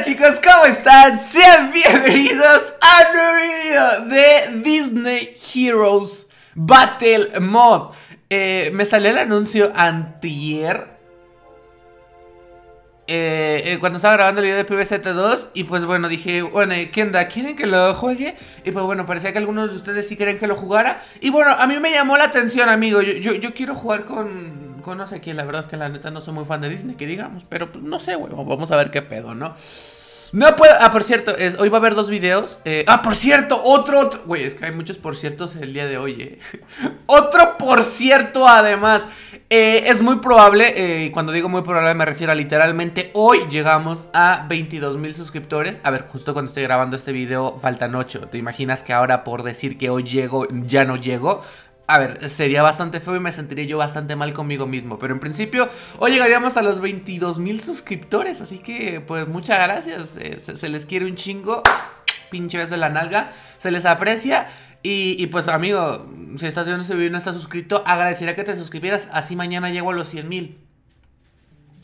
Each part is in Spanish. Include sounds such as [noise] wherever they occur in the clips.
chicos, ¿cómo están? Sean bienvenidos a un nuevo video de Disney Heroes Battle Mod. Eh, me salió el anuncio antier eh, eh, cuando estaba grabando el video de PBZ2 y pues bueno, dije, bueno, eh, quién da ¿Quieren que lo juegue? Y pues bueno, parecía que algunos de ustedes sí querían que lo jugara. Y bueno, a mí me llamó la atención, amigo. Yo, yo, quiero jugar con, con no sé quién, la verdad es que la neta no soy muy fan de Disney, que digamos, pero pues no sé, güey, vamos a ver qué pedo, ¿no? No puedo. Ah, por cierto, hoy va a haber dos videos. Eh, ah, por cierto, otro, Güey, es que hay muchos por ciertos el día de hoy, eh. [laughs] otro por cierto, además. Eh, es muy probable, eh, cuando digo muy probable me refiero a literalmente hoy llegamos a 22 mil suscriptores. A ver, justo cuando estoy grabando este video faltan 8. ¿Te imaginas que ahora por decir que hoy llego ya no llego? A ver, sería bastante feo y me sentiría yo bastante mal conmigo mismo. Pero en principio, hoy llegaríamos a los 22 mil suscriptores. Así que, pues, muchas gracias. Eh, se, les quiere un chingo. Pinche beso de la nalga. Se les aprecia. Y, pues, amigo, si estás viendo este video y no estás suscrito, agradecería que te suscribieras. Así mañana llego a los 100 mil.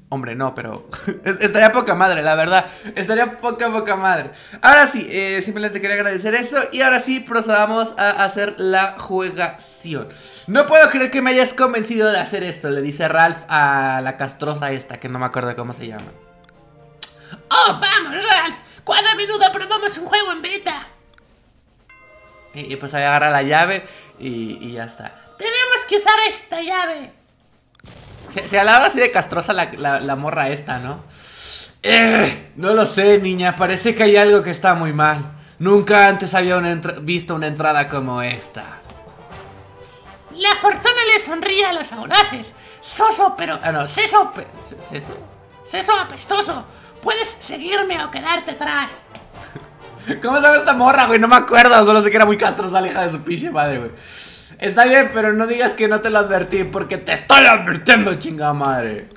Hombre, no, pero [laughs] estaría poca madre, la verdad. Estaría poca, poca madre. Ahora sí, eh, simplemente quería agradecer eso. Y ahora sí, procedamos a hacer la juegación. No puedo creer que me hayas convencido de hacer esto, le dice Ralph a la castrosa esta, que no me acuerdo cómo se llama. ¡Oh, vamos, Ralph! ¿Cuándo a probamos un juego en beta? Y, pues ahí agarra la llave y, ya está. Tenemos que usar esta llave. Se, se alaba así de castrosa la, morra esta, ¿no? Eh, no lo sé, niña. Parece que hay algo que está muy mal. Nunca antes había visto una entrada como esta. La fortuna le sonríe a los audaces. Soso, pero... Ah, no, seso... Seso... Seso apestoso. Puedes seguirme o quedarte atrás. ¿Cómo sabe esta morra, güey? No me acuerdo, solo sé que era muy castrosa la hija de su pinche madre, güey. Está bien, pero no digas que no te lo advertí, porque te estoy advirtiendo, chingada madre.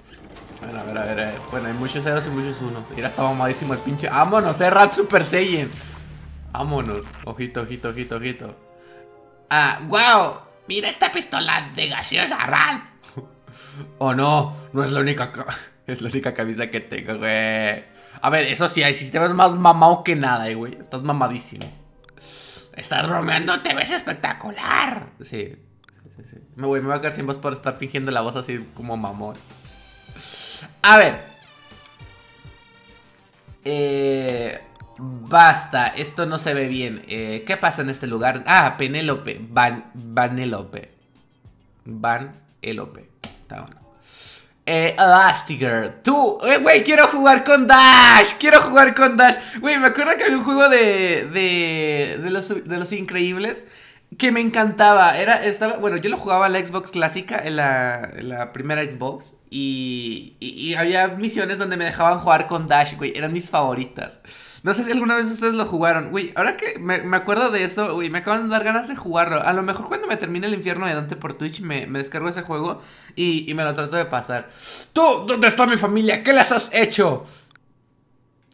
Bueno, a ver, a ver, a ver. Bueno, hay muchos ceros y muchos unos. Mira, está mamadísimo el pinche. Vámonos, eh, Rat Super Saiyan. Vámonos. Ojito, ojito, ojito, ojito. Ah, wow. Mira esta pistola de gaseosa, Rat. [laughs] oh no, no es la única. Es la única camisa que tengo, güey. A ver, eso sí, si te ves más mamado que nada, eh, güey. Estás mamadísimo. Estás bromeando, te ves espectacular. Sí. sí, sí. Me, voy, a quedar sin voz por estar fingiendo la voz así como mamón. A ver. Eh, basta, esto no se ve bien. Eh, ¿Qué pasa en este lugar? Ah, Penélope. Van, Vanelope, Elope. Está bueno. Eh, Elastigirl, tú, eh, güey, quiero jugar con Dash, quiero jugar con Dash. Güey, me acuerdo que había un juego de, de, de, los, increíbles que me encantaba. Era, estaba, bueno, yo lo jugaba en la Xbox clásica, en la, la primera Xbox, y, y, y había misiones donde me dejaban jugar con Dash, güey, eran mis favoritas. No sé si alguna vez ustedes lo jugaron. uy ahora que me, acuerdo de eso, uy me acaban de dar ganas de jugarlo. A lo mejor cuando me termine el infierno de Dante por Twitch me, descargo ese juego y, me lo trato de pasar. ¿Tú? ¿Dónde está mi familia? ¿Qué les has hecho?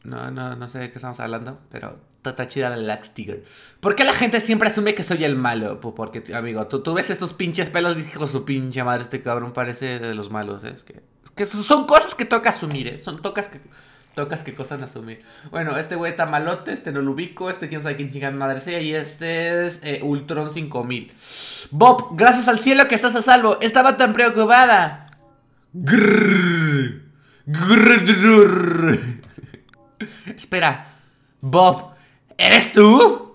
No, no, no sé de qué estamos hablando, pero Tata chida la Lax Tiger. ¿Por qué la gente siempre asume que soy el malo? Pues porque, amigo, tú, tú ves estos pinches pelos y dijo su pinche madre, este cabrón parece de los malos. ¿eh? Es que, es que son cosas que toca asumir, ¿eh? Son tocas que Tocas qué cosas asumir. Bueno, este güey está malote, este no lo ubico, este quién sabe quién chingada madre sea, y este es eh, Ultron 5000. Bob, gracias al cielo que estás a salvo, estaba tan preocupada. Grrr, grrr. Espera, Bob, ¿eres tú?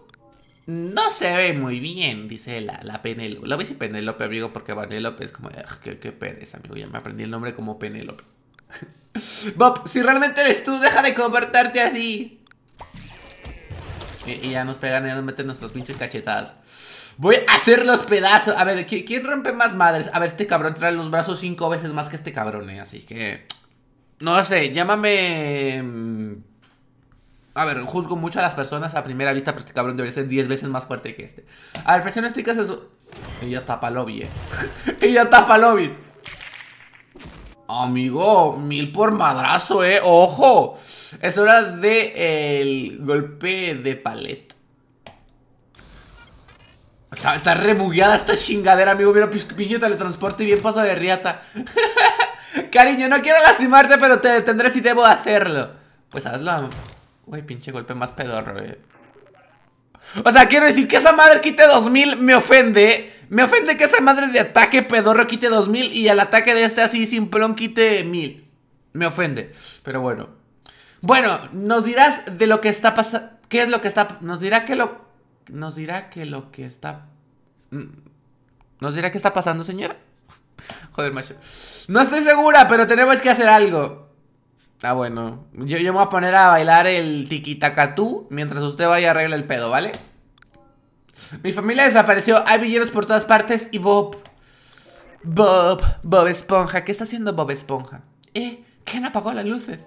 No se ve muy bien, dice la, la Penélope. Lo voy a Penélope, amigo, porque Penélope es como, qué, qué pereza, amigo. Ya me aprendí el nombre como Penélope. Bob, si realmente eres tú, deja de comportarte así. Y, ya nos pegan ya nos meten nuestras pinches cachetadas. Voy a hacer los pedazos. A ver, ¿quién, rompe más madres? A ver, este cabrón trae los brazos cinco veces más que este cabrón, ¿eh? Así que... No sé, llámame... Mm, a ver, juzgo mucho a las personas a primera vista, pero este cabrón debería ser 10 veces más fuerte que este. A ver, presiona este caso. Ella tapa lobby, eh. [laughs] Ella tapa lobby. Amigo, mil por madrazo, eh. ¡Ojo! Es hora de el golpe de paleta. Está, está esta chingadera, amigo. Mira, pinche teletransporte y bien paso de riata. [laughs] Cariño, no quiero lastimarte, pero te detendré si debo hacerlo. Pues hazlo. Uy, pinche golpe más pedorro, eh. O sea, quiero decir que esa madre quite 2000 me ofende, me ofende que esta madre de ataque pedorro quite 2000 y al ataque de este así simplón quite 1000. Me ofende, pero bueno. Bueno, nos dirás de lo que está pasando. ¿Qué es lo que está.? Nos dirá que lo. Nos dirá que lo que está. Mm, nos dirá qué está pasando, señora. [laughs] Joder, macho. No estoy segura, pero tenemos que hacer algo. Ah, bueno. Yo, yo me voy a poner a bailar el tiquitacatú mientras usted vaya y arregla el pedo, ¿vale? Mi familia desapareció. Hay villanos por todas partes y Bob. Bob, Bob Esponja. ¿Qué está haciendo Bob Esponja? ¿Eh? ¿Quién apagó las luces?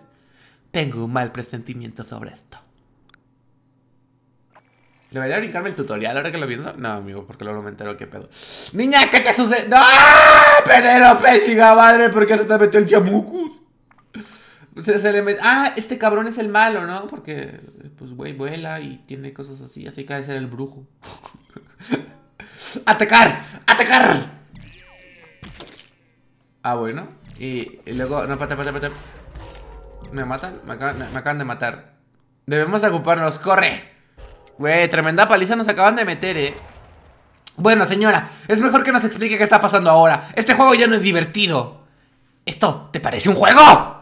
Tengo un mal presentimiento sobre esto. ¿Debería brincarme el tutorial ahora que lo viendo? No, amigo, porque luego me entero qué pedo. ¡Niña, qué te sucede! ¡No! ¡Penélope, chica madre! ¿Por qué se te metió el chamucus? Se, Ah, este cabrón es el malo, ¿no? Porque, pues, güey, vuela y tiene cosas así, así que ha de ser el brujo. [laughs] ¡Atacar! ¡Atacar! Ah, bueno. Y, luego, no, pata, pata, pata. ¿Me matan? Me acaban, de matar. Debemos ocuparnos, corre. Güey, tremenda paliza nos acaban de meter, eh. Bueno, señora, es mejor que nos explique qué está pasando ahora. Este juego ya no es divertido. ¿Esto te parece un juego?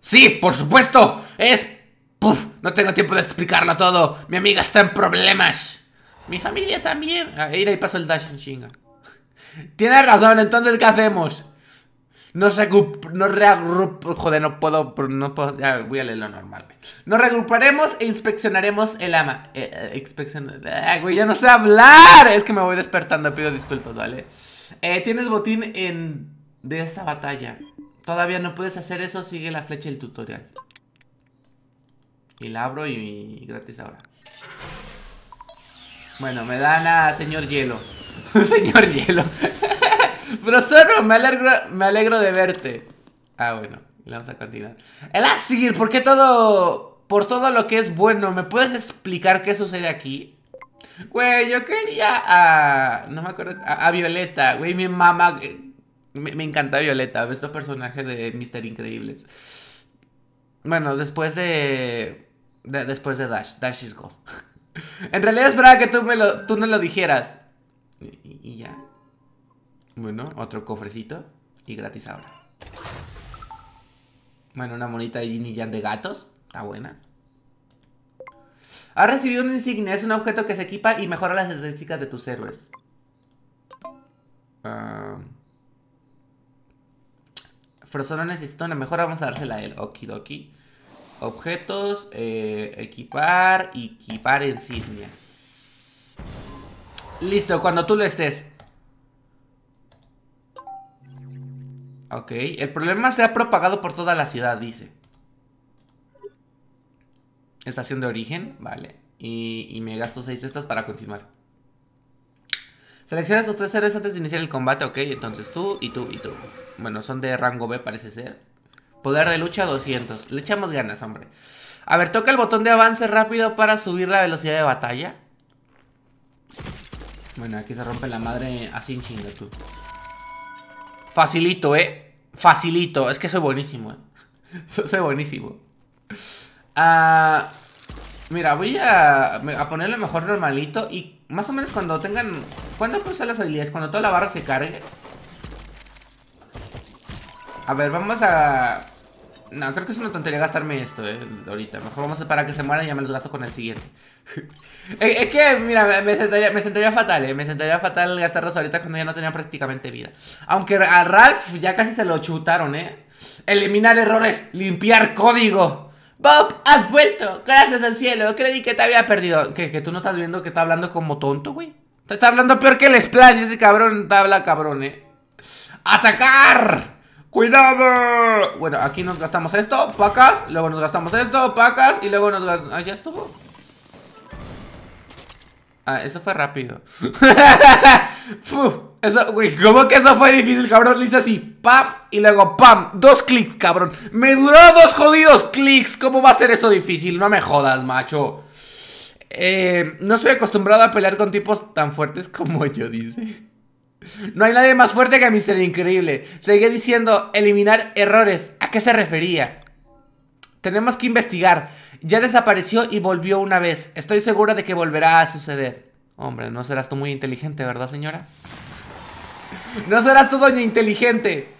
Sí, por supuesto. Es... Puf, no tengo tiempo de explicarlo todo. Mi amiga está en problemas. Mi familia también. Ah, ir ahí pasó el dash en chinga. [laughs] Tienes razón, entonces ¿qué hacemos? Nos, no Joder, no puedo. No ya, voy a leerlo normal. Nos reagruparemos e inspeccionaremos el ama. Eh, ah, güey, ya no sé hablar. Es que me voy despertando. Pido disculpas, ¿vale? Eh, Tienes botín en. De esta batalla. Todavía no puedes hacer eso, sigue la flecha del tutorial. Y la abro y, gratis ahora. Bueno, me dan a señor hielo. [laughs] señor hielo. Brosoro, [laughs] me alegro, me alegro de verte. Ah, bueno, vamos a continuar. seguir. ¿por qué todo... Por todo lo que es bueno, ¿me puedes explicar qué sucede aquí? Güey, yo quería a... No me acuerdo... A, Violeta, güey, mi mamá... Me, encanta Violeta, estos personaje de Mister Increíbles. Bueno, después de, Después de Dash. Dash is ghost. [laughs] en realidad esperaba que tú, me lo, tú no lo dijeras. Y, ya. Bueno, otro cofrecito. Y gratis ahora. Bueno, una monita de Yin de gatos. Está buena. Ha recibido una insignia. Es un objeto que se equipa y mejora las estadísticas de tus héroes. Ah no necesita una mejora, vamos a dársela a él. Okidoki. Objetos, eh, equipar, equipar insignia. Listo, cuando tú lo estés. Ok, el problema se ha propagado por toda la ciudad, dice. Estación de origen, vale. Y, me gasto 6 estas para continuar. Seleccionas los tres héroes antes de iniciar el combate, ok. Entonces tú y tú y tú. Bueno, son de rango B, parece ser. Poder de lucha 200. Le echamos ganas, hombre. A ver, toca el botón de avance rápido para subir la velocidad de batalla. Bueno, aquí se rompe la madre así en chinga, tú. Facilito, eh. Facilito. Es que soy buenísimo, eh. [laughs] soy buenísimo. Ah... mira, voy a, a ponerle mejor normalito y más o menos cuando tengan... ¿Cuándo ser las habilidades? Cuando toda la barra se cargue. A ver, vamos a... No, creo que es una tontería gastarme esto, eh, ahorita. Mejor vamos a esperar a que se mueran y ya me los gasto con el siguiente. [laughs] Eh, es que, mira, me sentaría, me sentaría fatal, eh. Me sentaría fatal gastarlos ahorita cuando ya no tenía prácticamente vida. Aunque a Ralph ya casi se lo chutaron, eh. Eliminar errores, limpiar código. Bob, has vuelto. Gracias al cielo. Creí que te había perdido. Que, que tú no estás viendo que está hablando como tonto, güey. está hablando peor que el Splash. Ese cabrón te habla cabrón, eh. ¡Atacar! ¡Cuidado! Bueno, aquí nos gastamos esto, pacas. Luego nos gastamos esto, pacas. Y luego nos gastamos. Ah, ya estuvo. Ah, eso fue rápido. [laughs] eso, ¿cómo que eso fue difícil, cabrón? Lo hice así, pam, y luego pam, dos clics, cabrón. Me duró dos jodidos clics. ¿Cómo va a ser eso difícil? No me jodas, macho. Eh, no soy acostumbrado a pelear con tipos tan fuertes como [laughs] yo, dice. No hay nadie más fuerte que Mr. Increíble. Seguí diciendo eliminar errores. ¿A qué se refería? Tenemos que investigar. Ya desapareció y volvió una vez. Estoy segura de que volverá a suceder. Hombre, no serás tú muy inteligente, ¿verdad, señora? no serás tú doña inteligente.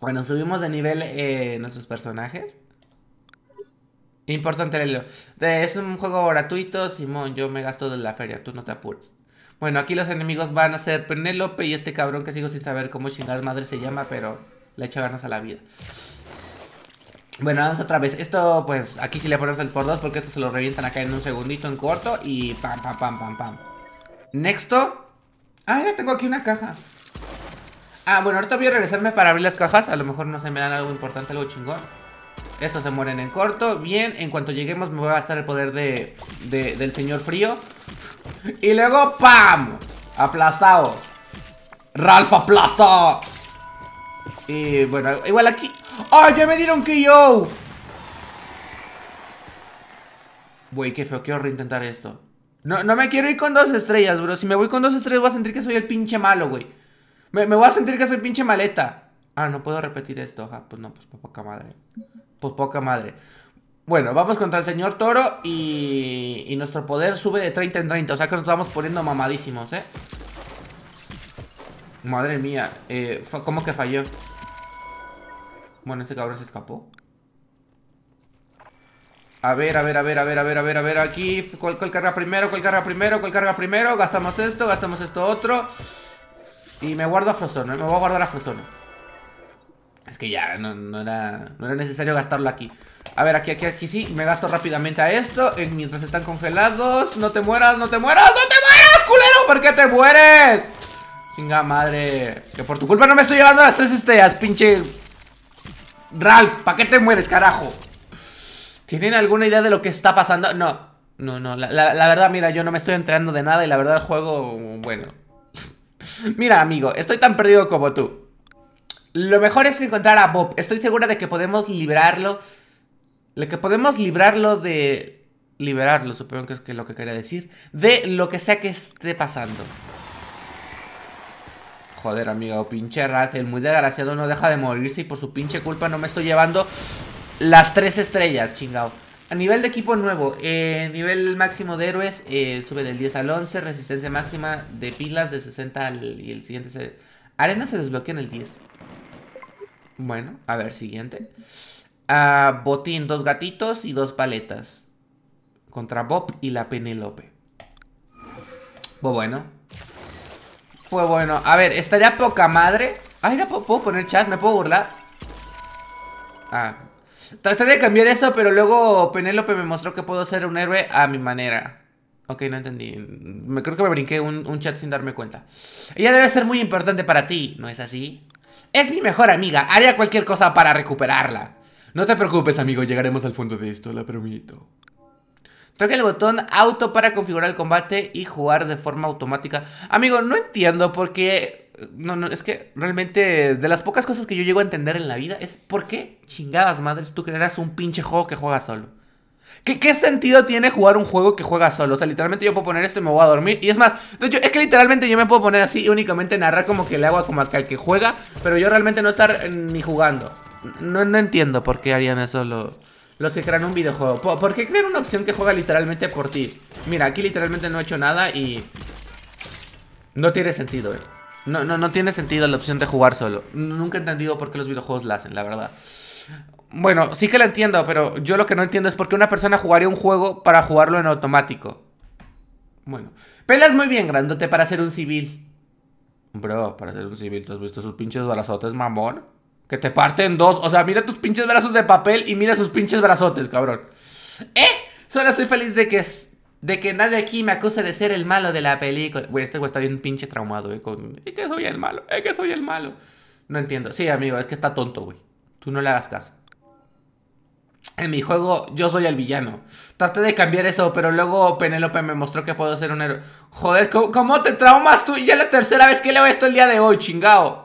Bueno, subimos de nivel eh, nuestros personajes. Importante Lelo. Es un juego gratuito, Simón. Yo me gasto de la feria, tú no te apures. Bueno, aquí los enemigos van a ser Penélope y este cabrón que sigo sin saber cómo chingadas madre se llama, pero le echa ganas a la vida. Bueno, vamos otra vez. Esto, pues, aquí sí le ponemos el por dos porque esto se lo revientan acá en un segundito en corto y pam, pam, pam, pam, pam. Nexto. Ah, mira, tengo aquí una caja. Ah, bueno, ahorita voy a regresarme para abrir las cajas. A lo mejor no se me dan algo importante, algo chingón. Estos se mueren en corto. Bien, en cuanto lleguemos me voy a gastar el poder de del señor frío. Y luego, ¡pam! Aplastado. Ralph aplasta. Y bueno, igual aquí ¡Ah, ya me dieron yo. Güey, qué feo, quiero reintentar esto. No, no me quiero ir con dos estrellas, bro. Si me voy con dos estrellas voy a sentir que soy el pinche malo, güey. Me, voy a sentir que soy pinche maleta. Ah, no puedo repetir esto. Ja, pues no, pues, pues poca madre. Pues poca madre. Bueno, vamos contra el señor Toro y, y nuestro poder sube de 30 en 30. O sea que nos vamos poniendo mamadísimos, ¿eh? Madre mía, eh, ¿cómo que falló? Bueno, ese cabrón se escapó. A ver, a ver, a ver, a ver, a ver, a ver, a ver, aquí. ¿Cuál, carga primero? ¿Cuál carga primero? ¿Cuál carga primero? Gastamos esto, gastamos esto otro. Y me guardo a Frozone, ¿eh? me voy a guardar a Frozone. Es que ya, no, era, no era necesario gastarlo aquí. A ver, aquí, aquí, aquí sí. Me gasto rápidamente a esto. mientras están congelados. No te mueras, no te mueras, no te mueras, culero. ¿Por qué te mueres? Chinga madre. Que por tu culpa no me estoy llevando las tres estrellas, pinche Ralph, ¿para qué te mueres, carajo? ¿Tienen alguna idea de lo que está pasando? No, no, no. La, verdad, mira, yo no me estoy enterando de nada y la verdad el juego, bueno. [laughs] mira, amigo, estoy tan perdido como tú. Lo mejor es encontrar a Bob. Estoy segura de que podemos liberarlo De que podemos librarlo de... Liberarlo, supongo que es lo que quería decir. De lo que sea que esté pasando. Joder, amigo, pinche Ralph, el muy desgraciado no deja de morirse y por su pinche culpa no me estoy llevando las tres estrellas, chingado. A nivel de equipo nuevo, eh, nivel máximo de héroes, eh, sube del 10 al 11, resistencia máxima de pilas de 60 al, y el siguiente se... Arena se desbloquea en el 10. Bueno, a ver, siguiente. Ah, botín, dos gatitos y dos paletas. Contra Bob y la Penélope. Pues bueno, fue pues bueno, a ver, estaría poca madre Ay, no puedo poner chat, me puedo burlar Ah Traté de cambiar eso, pero luego Penélope me mostró que puedo ser un héroe a mi manera Ok, no entendí. Me creo que me brinqué un, chat sin darme cuenta. Ella debe ser muy importante para ti, ¿no es así? Es mi mejor amiga. Haría cualquier cosa para recuperarla. No te preocupes, amigo. Llegaremos al fondo de esto, la prometo. Toca el botón auto para configurar el combate y jugar de forma automática. Amigo, no entiendo por qué... No, no, es que realmente de las pocas cosas que yo llego a entender en la vida es por qué chingadas madres tú crearás un pinche juego que juega solo. ¿Qué, ¿Qué, sentido tiene jugar un juego que juega solo? O sea, literalmente yo puedo poner esto y me voy a dormir. Y es más, de hecho, es que literalmente yo me puedo poner así y únicamente narrar como que le hago como al que juega, pero yo realmente no estar ni jugando. No, no entiendo por qué harían eso lo... Los que crean un videojuego. ¿Por qué crean una opción que juega literalmente por ti? Mira, aquí literalmente no he hecho nada y... No tiene sentido, eh. No, no, no tiene sentido la opción de jugar solo. Nunca he entendido por qué los videojuegos la hacen, la verdad. Bueno, sí que la entiendo, pero yo lo que no entiendo es por qué una persona jugaría un juego para jugarlo en automático. Bueno. Pelas muy bien, grandote, para ser un civil. Bro, para ser un civil, ¿tú has visto sus pinches balazotes, mamón? Que te parten dos. O sea, mira tus pinches brazos de papel y mira sus pinches brazotes, cabrón. ¿Eh? Solo estoy feliz de que, de que nadie aquí me acuse de ser el malo de la película. Güey, este güey está bien pinche traumado, eh. Con... que soy el malo, es que soy el malo. No entiendo. Sí, amigo, es que está tonto, güey. Tú no le hagas caso. En mi juego yo soy el villano. Traté de cambiar eso, pero luego Penélope me mostró que puedo ser un héroe. Joder, ¿cómo, te traumas tú? Ya la tercera vez que leo esto el día de hoy, chingao.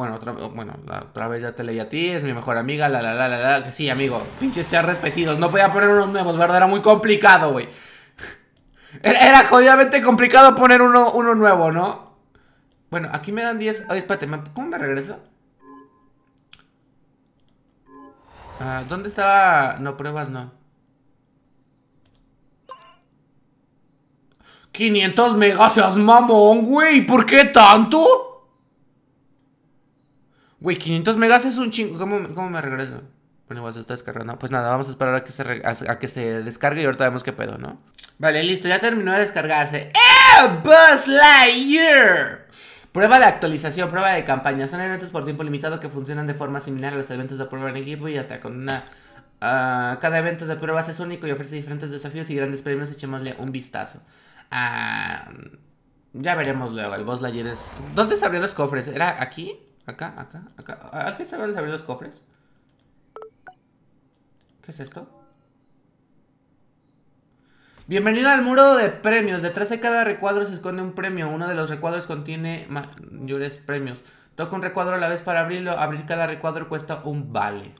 Bueno, otra, bueno, la otra vez ya te leí a ti, es mi mejor amiga, la la la la la. Que sí, amigo, pinches sean respetidos No podía poner unos nuevos, ¿verdad? Era muy complicado, güey. [laughs] Era, jodidamente complicado poner uno, uno nuevo, ¿no? Bueno, aquí me dan 10. Ay, espérate, ¿cómo me regreso? Ah, ¿Dónde estaba? No, pruebas no. 500 megas, seas mamón, güey. ¿Por qué tanto? Güey, 500 megas es un chingo. ¿Cómo, cómo me regreso? Bueno, pues igual se está descargando. Pues nada, vamos a esperar a que se, a, que se descargue y ahorita vemos qué pedo, ¿no? Vale, listo, ya terminó de descargarse. ¡Eh! ¡Buzz Lightyear! Prueba de actualización, prueba de campaña. Son eventos por tiempo limitado que funcionan de forma similar a los eventos de prueba en equipo y hasta con una... Ah, cada evento de pruebas es único y ofrece diferentes desafíos y grandes premios. Echémosle un vistazo. Ah, ya veremos luego. El Buzz Lightyear es... ¿Dónde se abrieron los cofres? ¿Era aquí? Acá, acá, acá. van a abrir los cofres? ¿Qué es esto? Bienvenido al muro de premios. Detrás de cada recuadro se esconde un premio. Uno de los recuadros contiene mayores premios. Toca un recuadro a la vez para abrirlo. Abrir cada recuadro cuesta un vale.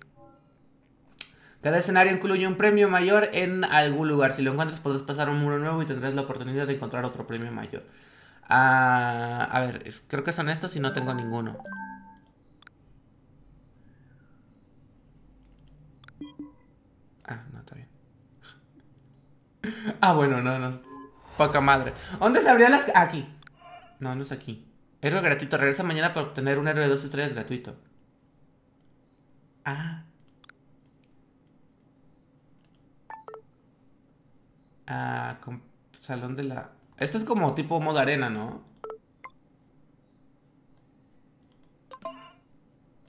Cada escenario incluye un premio mayor en algún lugar. Si lo encuentras podrás pasar un muro nuevo y tendrás la oportunidad de encontrar otro premio mayor. Ah, a ver, creo que son estos y no tengo ninguno. Ah, no, está bien. Ah, bueno, no, no. Poca madre. ¿Dónde se abrían las...? Aquí. No, no es aquí. Héroe gratuito. Regresa mañana para obtener un héroe de dos estrellas gratuito. Ah. Ah, con... salón de la... Esto es como tipo modo arena, ¿no?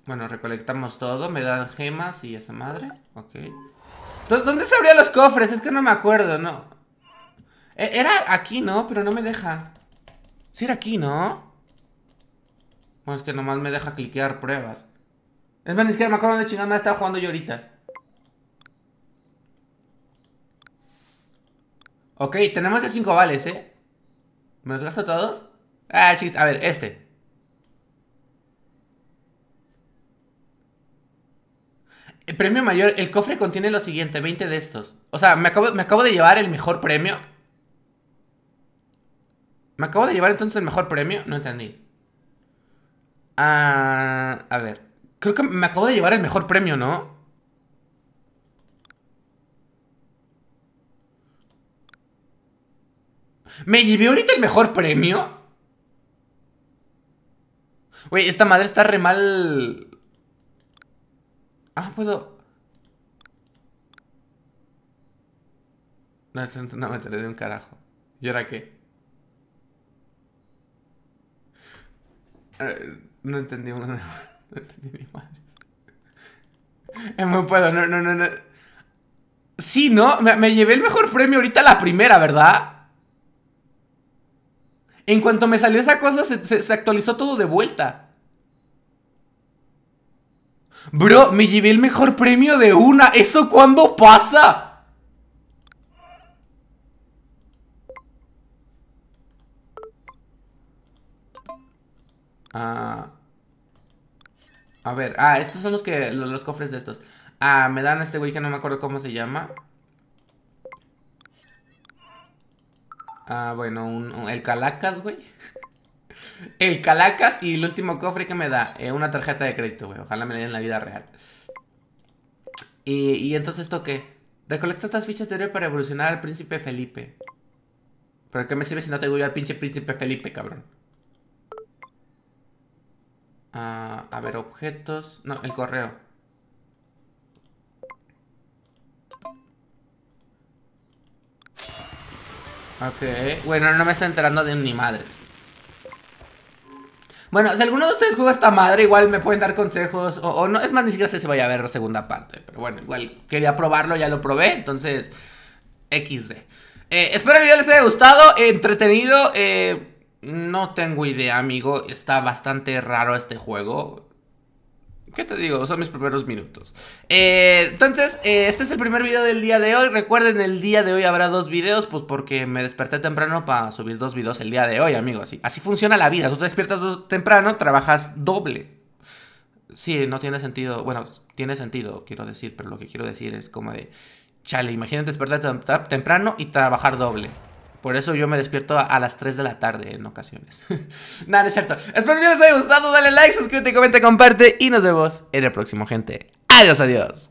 Bueno, recolectamos todo. Me dan gemas y esa madre. Ok. ¿Dónde se abrían los cofres? Es que no me acuerdo, no. E, era aquí, ¿no? Pero no me deja. Sí era aquí, ¿no? Bueno, es que nomás me deja cliquear pruebas. Es más, ni siquiera me acuerdo dónde chingada estaba jugando yo ahorita. Ok, tenemos de 5 vales, ¿eh? ¿Me los gasto todos? Ah, chis, a ver, este. El premio mayor, el cofre contiene lo siguiente, 20 de estos. O sea, me acabo, de llevar el mejor premio. ¿Me acabo de llevar entonces el mejor premio? No entendí. Ah, a ver. Creo que me acabo de llevar el mejor premio, ¿no? ¿Me llevé ahorita el mejor premio? Güey, esta madre está re mal... Ah, puedo... No, no me de un carajo. ¿Y ahora qué? Eh, no entendí, no, [laughs] no entendí ni madre. Es puedo, no, no, no, Sí, ¿no? Me, llevé el mejor premio ahorita la primera, ¿verdad? En cuanto me salió esa cosa, se actualizó todo de vuelta. Bro, me llevé el mejor premio de una. ¿Eso cuándo pasa? Ah, a ver, ah, estos son los que los, cofres de estos. Ah, me dan este güey que no me acuerdo cómo se llama. Ah, bueno, un, el Calacas, güey. El Calacas y el último cofre que me da. Eh, una tarjeta de crédito, güey. Ojalá me la den en la vida real. Y, y entonces qué? Recolecta estas fichas de oro para evolucionar al príncipe Felipe. ¿Pero qué me sirve si no tengo yo al pinche príncipe Felipe, cabrón? Ah, a ver, objetos... No, el correo. Ok. Bueno, no me estoy enterando de ni madres. Bueno, si alguno de ustedes juega esta madre, igual me pueden dar consejos. O, no, es más, ni siquiera sé si voy a ver la segunda parte. Pero bueno, igual quería probarlo, ya lo probé. Entonces, XD. Eh, espero el video les haya gustado, entretenido. Eh, no tengo idea, amigo. Está bastante raro este juego. ¿Qué te digo? Son mis primeros minutos. Eh, entonces, eh, este es el primer video del día de hoy. Recuerden, el día de hoy habrá dos videos, pues porque me desperté temprano para subir dos videos el día de hoy, amigo. Así, funciona la vida. Tú te despiertas temprano, trabajas doble. Sí, no tiene sentido. Bueno, tiene sentido, quiero decir, pero lo que quiero decir es como de... Chale, imagínate despertar temprano y trabajar doble. Por eso yo me despierto a, las 3 de la tarde en ocasiones. [laughs] Nada, es cierto. Espero que les haya gustado. Dale like, suscríbete, comenta, comparte. Y nos vemos en el próximo, gente. Adiós, adiós.